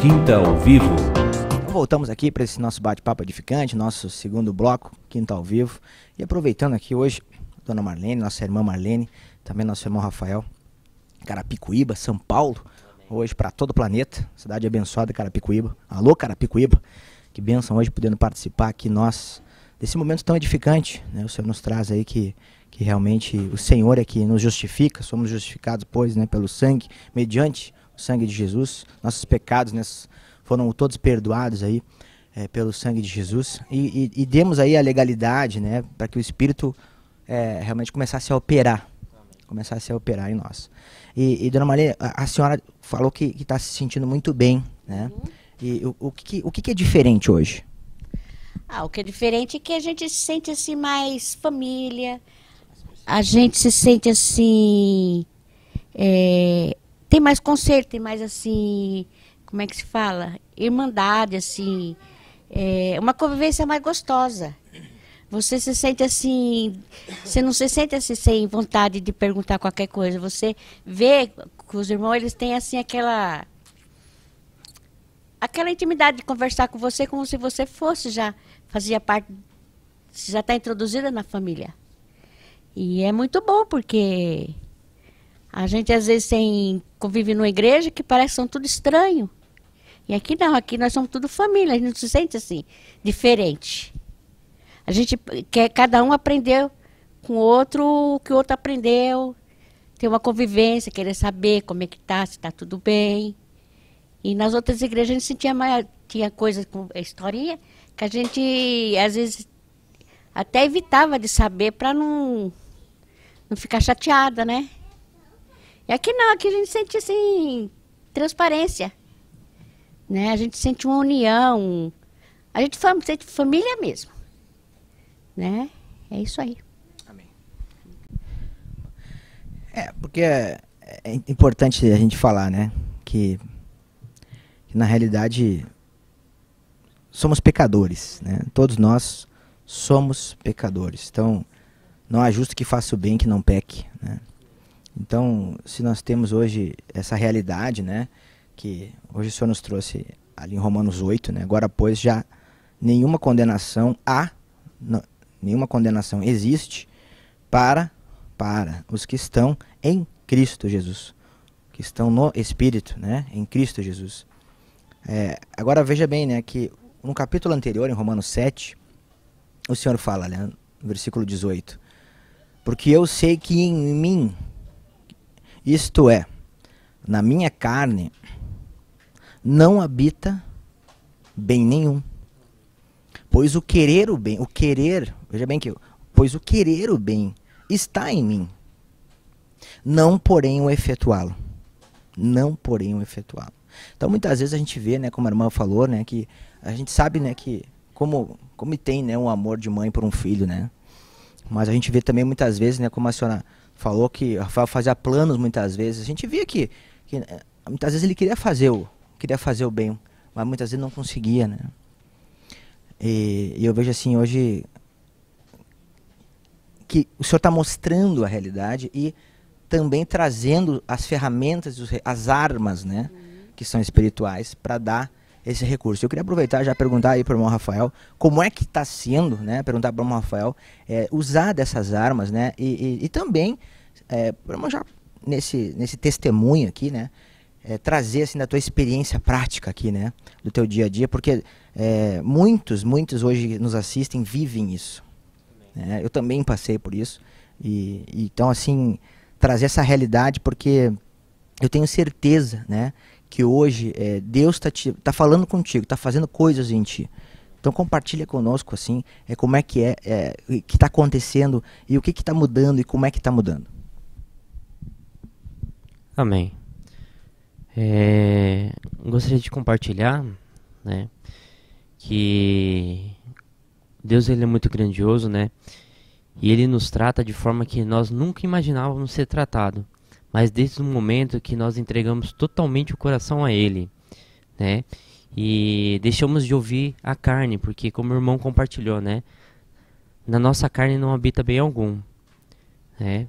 Quinta ao Vivo. Voltamos aqui para esse nosso bate-papo edificante, nosso segundo bloco, Quinta ao Vivo. E aproveitando aqui hoje, Dona Marlene, nossa irmã Marlene, também nosso irmão Rafael, Carapicuíba, São Paulo, hoje para todo o planeta, cidade abençoada Carapicuíba. Alô, Carapicuíba, que bênção hoje podendo participar aqui nós desse momento tão edificante. Né? O Senhor nos traz aí que, que realmente o Senhor é que nos justifica, somos justificados, pois, né, pelo sangue, mediante sangue de Jesus. Nossos pecados né, foram todos perdoados aí é, pelo sangue de Jesus. E, e, e, demos aí a legalidade né, para que o Espírito é, realmente começasse a operar. Começasse a operar em nós. E, e dona Maria, a, senhora falou que está se sentindo muito bem. Né? Uhum. E o, o, que, o que é diferente hoje? Ah, o que é diferente é que a gente se sente assim mais família, a gente se sente assim é, tem mais conselho, tem mais assim, como é que se fala? Irmandade, assim, é uma convivência mais gostosa. Você se sente assim, você não se sente assim sem vontade de perguntar qualquer coisa. Você vê que os irmãos eles têm assim aquela aquela intimidade de conversar com você como se você fosse já fazia parte, já está introduzida na família. E é muito bom porque a gente às vezes tem, convive numa igreja que parece que são tudo estranho. E aqui não, aqui nós somos tudo família, a gente não se sente assim, diferente. A gente quer cada um aprender com o outro o que o outro aprendeu, ter uma convivência, querer saber como é que tá, se está tudo bem. E nas outras igrejas a gente sentia mais, tinha coisas com eh, historinha que a gente às vezes até evitava de saber para não, não ficar chateada, né? É e aqui não, aqui a gente sente assim transparência, né? A gente sente uma união, a gente fam sente família mesmo, né? É isso aí. Amém. É porque é, é importante a gente falar, né? Que, que na realidade somos pecadores, né? Todos nós somos pecadores. Então, não há justo que faça o bem que não peque, né? Então, se nós temos hoje essa realidade, né, que hoje o Senhor nos trouxe ali em Romanos 8, né, agora pois já nenhuma condenação há, não, nenhuma condenação existe para para os que estão em Cristo Jesus, que estão no Espírito, né, em Cristo Jesus. É, agora veja bem, né, que no capítulo anterior, em Romanos 7, o Senhor fala, né, no versículo 18, porque eu sei que em mim isto é, na minha carne não habita bem nenhum. Pois o querer o bem, o querer, veja bem que, pois o querer o bem está em mim. Não, porém, o efetuá-lo. Não, porém, o efetuá-lo. Então, muitas vezes a gente vê, né, como a irmã falou, né, que a gente sabe, né, que como como tem, né, um amor de mãe por um filho, né? Mas a gente vê também muitas vezes, né, como a senhora falou que o Rafael fazia planos muitas vezes. A gente via que, que eh, muitas vezes ele queria fazer o queria fazer o bem, mas muitas vezes não conseguia, né? E, e eu vejo assim hoje que o senhor está mostrando a realidade e também trazendo as ferramentas, as armas, né, uhum. que são espirituais para dar esse recurso. Eu queria aproveitar já perguntar aí para o irmão Rafael como é que está sendo, né? Perguntar para o irmão Rafael é, usar dessas armas, né? E, e, e também, é, já nesse, nesse testemunho aqui, né? É, trazer assim da tua experiência prática aqui, né, do teu dia a dia, porque é, muitos, muitos hoje nos assistem vivem isso. Né? Eu também passei por isso e, e, então assim trazer essa realidade porque eu tenho certeza, né, que hoje é, Deus está tá falando contigo, está fazendo coisas em ti. Então compartilha conosco assim, é como é que é, é que está acontecendo e o que está mudando e como é que está mudando. Amém. É, gostaria de compartilhar, né, que Deus ele é muito grandioso, né, e ele nos trata de forma que nós nunca imaginávamos ser tratado mas desde o momento que nós entregamos totalmente o coração a Ele, né? E deixamos de ouvir a carne, porque como o irmão compartilhou, né? Na nossa carne não habita bem algum, né?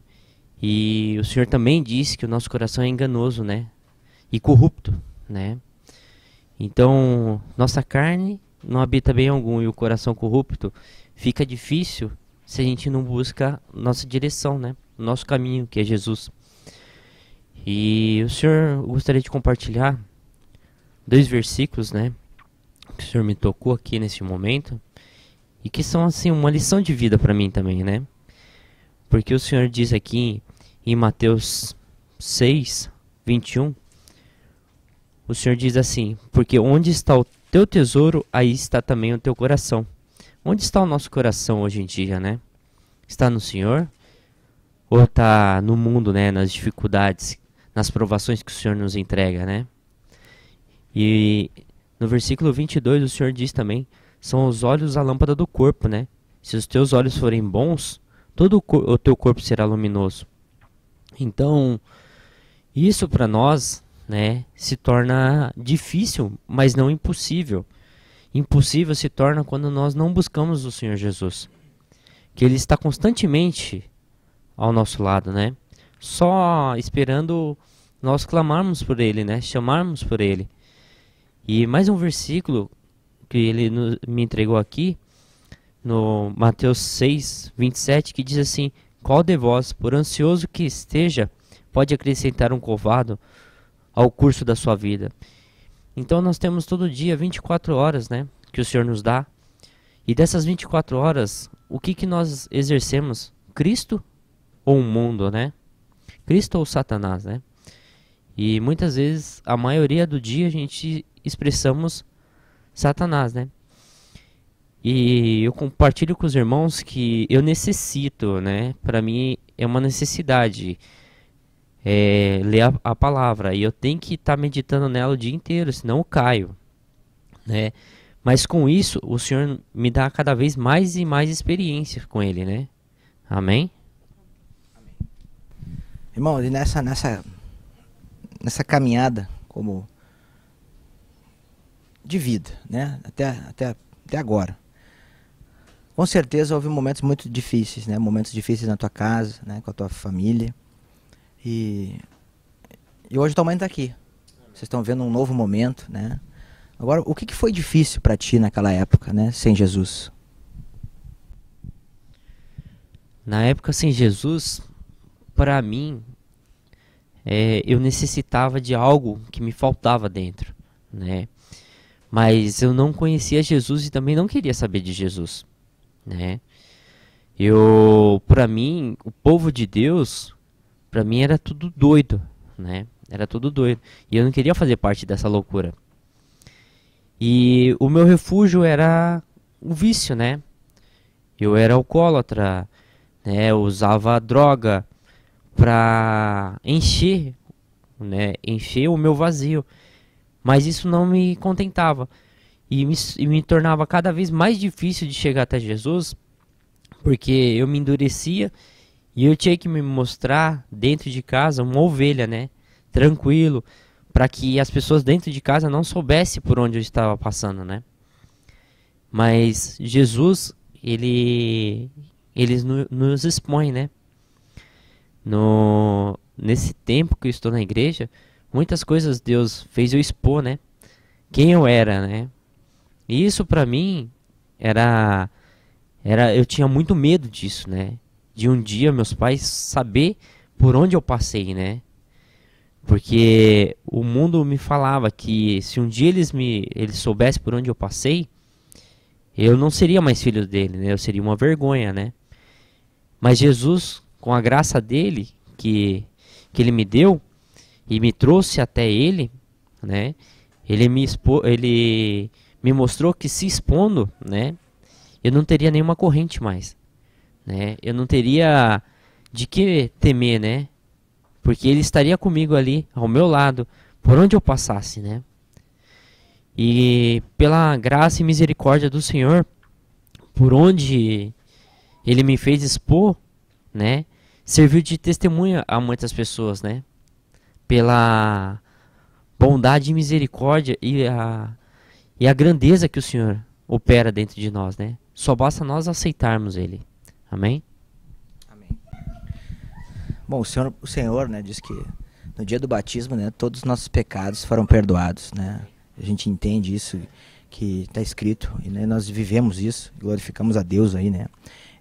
E o Senhor também disse que o nosso coração é enganoso, né? E corrupto, né? Então, nossa carne não habita bem algum e o coração corrupto fica difícil se a gente não busca nossa direção, né? Nosso caminho, que é Jesus. E o senhor gostaria de compartilhar dois versículos, né? Que o senhor me tocou aqui nesse momento e que são assim uma lição de vida para mim também, né? Porque o senhor diz aqui em Mateus 6, 21, o Senhor diz assim: Porque onde está o teu tesouro, aí está também o teu coração. Onde está o nosso coração hoje em dia, né? Está no Senhor? Ou está no mundo, né? Nas dificuldades nas provações que o Senhor nos entrega, né? E no versículo 22 o Senhor diz também: são os olhos a lâmpada do corpo, né? Se os teus olhos forem bons, todo o teu corpo será luminoso. Então, isso para nós, né, se torna difícil, mas não impossível. Impossível se torna quando nós não buscamos o Senhor Jesus, que ele está constantemente ao nosso lado, né? só esperando nós clamarmos por ele, né? Chamarmos por ele. E mais um versículo que ele me entregou aqui, no Mateus 6, 27, que diz assim: Qual de vós, por ansioso que esteja, pode acrescentar um covado ao curso da sua vida? Então nós temos todo dia 24 horas, né? Que o Senhor nos dá. E dessas 24 horas, o que, que nós exercemos? Cristo ou o mundo, né? Cristo ou Satanás, né? E muitas vezes, a maioria do dia, a gente expressamos Satanás, né? E eu compartilho com os irmãos que eu necessito, né? Para mim é uma necessidade é, ler a, a, palavra e eu tenho que estar tá meditando nela o dia inteiro, senão eu caio, né? Mas com isso, o Senhor me dá cada vez mais e mais experiência com Ele, né? Amém? Irmão, e nessa, nessa, nessa caminhada como de vida, né? Até, até, até agora. Com certeza houve momentos muito difíceis, né? Momentos difíceis na tua casa, né? Com a tua família. E, e hoje tua mãe está aqui. Vocês estão vendo um novo momento, né? Agora, o que, que foi difícil para ti naquela época, né? Sem Jesus? Na época sem Jesus, para mim, é, eu necessitava de algo que me faltava dentro, né? Mas eu não conhecia Jesus e também não queria saber de Jesus, né? Eu, para mim, o povo de Deus, para mim era tudo doido, né? Era tudo doido e eu não queria fazer parte dessa loucura. E o meu refúgio era o vício, né? Eu era alcoólatra, né? Eu usava droga, para encher, né, encher o meu vazio. Mas isso não me contentava e me, e me tornava cada vez mais difícil de chegar até Jesus, porque eu me endurecia e eu tinha que me mostrar dentro de casa uma ovelha, né, tranquilo, para que as pessoas dentro de casa não soubessem por onde eu estava passando, né? Mas Jesus, ele, ele nos expõe, né? no nesse tempo que eu estou na igreja, muitas coisas Deus fez eu expor, né? Quem eu era, né? E isso para mim era era eu tinha muito medo disso, né? De um dia meus pais saber por onde eu passei, né? Porque o mundo me falava que se um dia eles me eles soubessem por onde eu passei, eu não seria mais filho dele, né? Eu seria uma vergonha, né? Mas Jesus com a graça dele que, que ele me deu e me trouxe até ele, né? Ele me expo, ele me mostrou que se expondo, né, eu não teria nenhuma corrente mais, né? Eu não teria de que temer, né? Porque ele estaria comigo ali, ao meu lado, por onde eu passasse, né? E pela graça e misericórdia do Senhor, por onde ele me fez expor, né? Serviu de testemunha a muitas pessoas, né? Pela bondade e misericórdia e a, e a grandeza que o Senhor opera dentro de nós, né? Só basta nós aceitarmos Ele. Amém? Amém. Bom, o Senhor, o Senhor né, diz que no dia do batismo, né, todos os nossos pecados foram perdoados, né? A gente entende isso que está escrito e né, nós vivemos isso, glorificamos a Deus aí, né?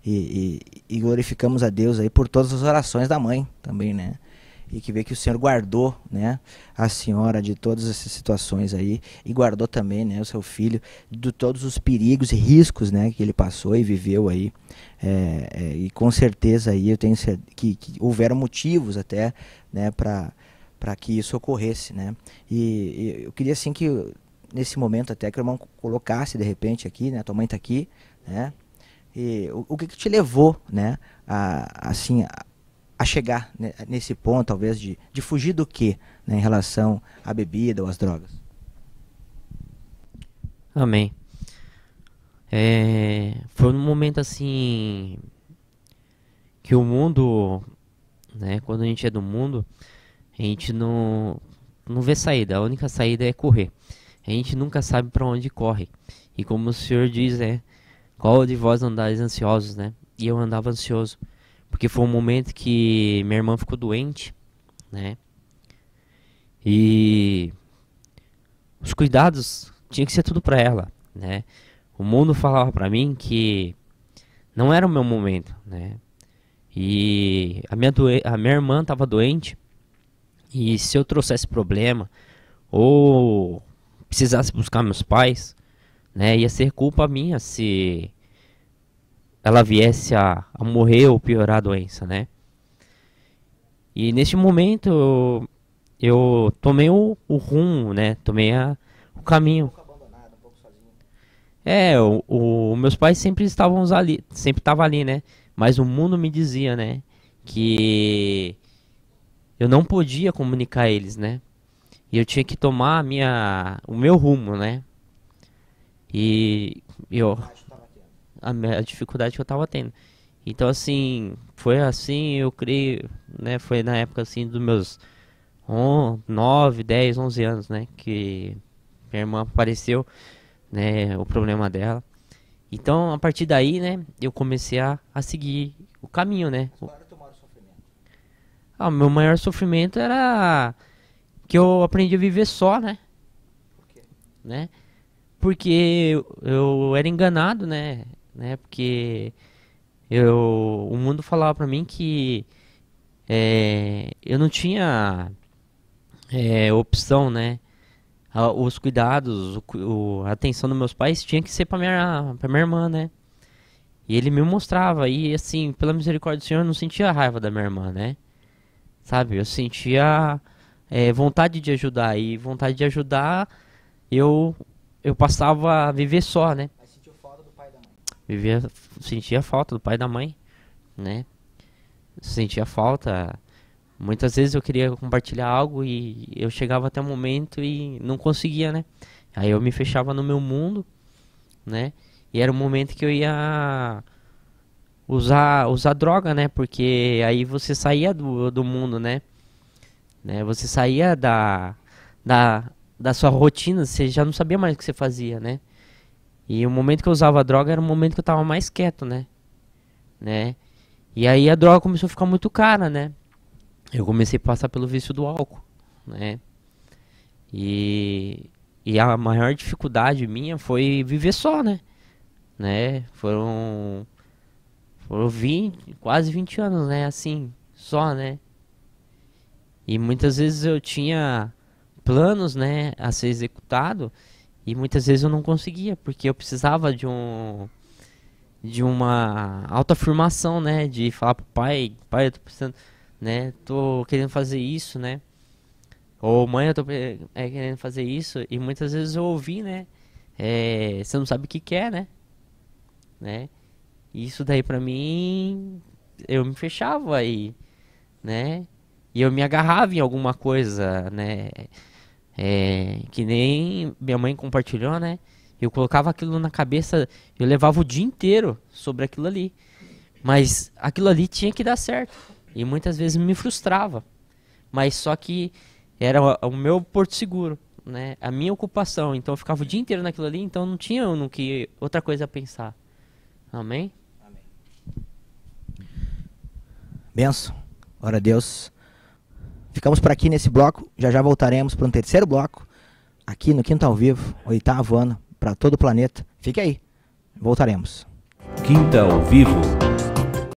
E, e, e, glorificamos a Deus aí por todas as orações da mãe também, né? E que vê que o Senhor guardou, né, a senhora de todas essas situações aí e guardou também, né, o seu filho de todos os perigos e riscos, né, que ele passou e viveu aí. É, é, e com certeza aí eu tenho que, que houveram motivos até, né, para para que isso ocorresse, né? E, e eu queria assim que nesse momento até que o irmão colocasse de repente aqui, né? Tua mãe está aqui, né? E, o, o que, que, te levou, né, a, assim, a, a chegar né, nesse ponto, talvez, de, de fugir do que né, em relação à bebida ou às drogas? Amém. É, foi num momento assim que o mundo, né, quando a gente é do mundo, a gente não, não vê saída, a única saída é correr. A gente nunca sabe para onde corre. E como o senhor diz, é, qual de vós andais ansiosos, né? E eu andava ansioso, porque foi um momento que minha irmã ficou doente, né? E os cuidados tinha que ser tudo para ela, né? O mundo falava para mim que não era o meu momento, né? E a minha, a minha irmã estava doente, e se eu trouxesse problema ou precisasse buscar meus pais, né? Ia ser culpa minha se ela viesse a, a morrer ou piorar a doença, né? E neste momento eu, tomei o, o, rumo, né? Tomei a, o caminho. É, o, o, meus pais sempre estavam ali, sempre estavam ali, né? Mas o mundo me dizia, né? Que eu não podia comunicar eles, né? E eu tinha que tomar minha, o meu rumo, né? E eu. A, dificuldade que eu estava tendo. Então, assim, foi assim, eu criei, né? Foi na época, assim, dos meus 9, 10, 11 anos, né? Que minha irmã apareceu, né? O problema dela. Então, a partir daí, né? Eu comecei a, a seguir o caminho, né? Ah, o meu maior sofrimento era que eu aprendi a viver só, né? Por quê? Né? porque eu era enganado, né? né? Porque eu, o mundo falava para mim que é, eu não tinha é, opção, né? os cuidados, o, o, a atenção dos meus pais tinha que ser para minha, pra minha irmã, né? E ele me mostrava, e assim, pela misericórdia do Senhor, eu não sentia raiva da minha irmã, né? Sabe? Eu sentia é, vontade de ajudar, e vontade de ajudar eu eu passava a viver só, né? Mas sentiu falta do pai e da mãe. Vivia, sentia falta do pai e da mãe, né? Sentia falta. Muitas vezes eu queria compartilhar algo e eu chegava até o momento e não conseguia, né? Aí eu me fechava no meu mundo, né? E era o um momento que eu ia usar, usar droga, né? Porque aí você saía do, do mundo, né? né? Você saía da, da, da sua rotina, você já não sabia mais o que você fazia, né? E o momento que eu usava droga era o momento que eu tava mais quieto, né? Né? E aí a droga começou a ficar muito cara, né? Eu comecei a passar pelo vício do álcool, né? E, e a maior dificuldade minha foi viver só, né? né? Foram foram 20, quase 20 anos, né, assim, só, né? E muitas vezes eu tinha planos né, a ser executado e muitas vezes eu não conseguia, porque eu precisava de um de uma autoafirmação, né, de falar pro pai, pai, eu tô precisando, né, tô querendo fazer isso, né? Ou mãe, eu tô é, querendo fazer isso e muitas vezes eu ouvi, né, é, você não sabe o que quer, né? Né? Isso daí para mim eu me fechava aí, né? E eu me agarrava em alguma coisa, né? É, que nem minha mãe compartilhou, né? Eu colocava aquilo na cabeça, eu levava o dia inteiro sobre aquilo ali. Mas aquilo ali tinha que dar certo. E muitas vezes me frustrava. Mas só que era o meu porto seguro, né? A minha ocupação. Então eu ficava o dia inteiro naquilo ali, então não tinha no que outra coisa a pensar. Amém? Amém. Benção. Ora Deus. Ficamos por aqui nesse bloco, já já voltaremos para um terceiro bloco, aqui no Quinta ao Vivo, oitavo ano, para todo o planeta. Fique aí, voltaremos. Quinta ao Vivo.